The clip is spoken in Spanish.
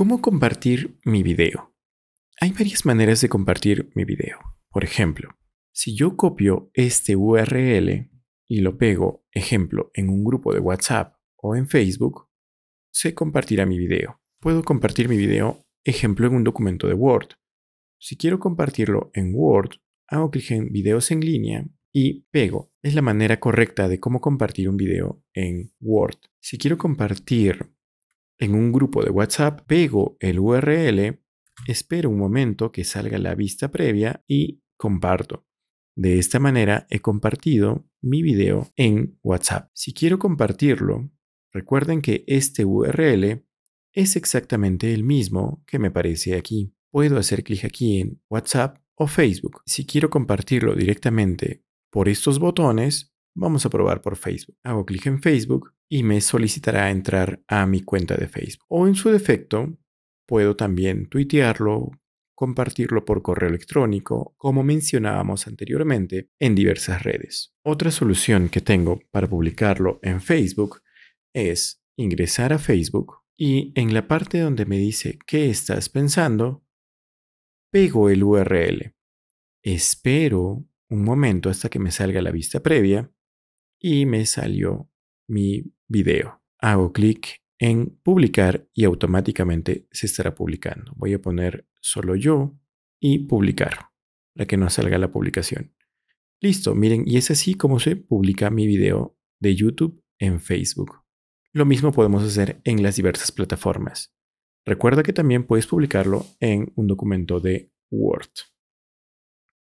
¿Cómo compartir mi video? Hay varias maneras de compartir mi video. Por ejemplo, si yo copio este URL y lo pego, ejemplo, en un grupo de WhatsApp o en Facebook, se compartirá mi video. Puedo compartir mi video, ejemplo, en un documento de Word. Si quiero compartirlo en Word, hago clic en Videos en línea y pego. Es la manera correcta de cómo compartir un video en Word. Si quiero compartir en un grupo de WhatsApp, pego el URL, espero un momento que salga la vista previa y comparto. De esta manera he compartido mi video en WhatsApp. Si quiero compartirlo, recuerden que este URL es exactamente el mismo que me aparece aquí. Puedo hacer clic aquí en WhatsApp o Facebook. Si quiero compartirlo directamente por estos botones, Vamos a probar por Facebook. Hago clic en Facebook y me solicitará entrar a mi cuenta de Facebook. O en su defecto, puedo también tuitearlo, compartirlo por correo electrónico, como mencionábamos anteriormente, en diversas redes. Otra solución que tengo para publicarlo en Facebook es ingresar a Facebook y en la parte donde me dice qué estás pensando, pego el URL. Espero un momento hasta que me salga la vista previa y me salió mi video. Hago clic en publicar y automáticamente se estará publicando. Voy a poner solo yo y publicar para que no salga la publicación. Listo, miren, y es así como se publica mi video de YouTube en Facebook. Lo mismo podemos hacer en las diversas plataformas. Recuerda que también puedes publicarlo en un documento de Word.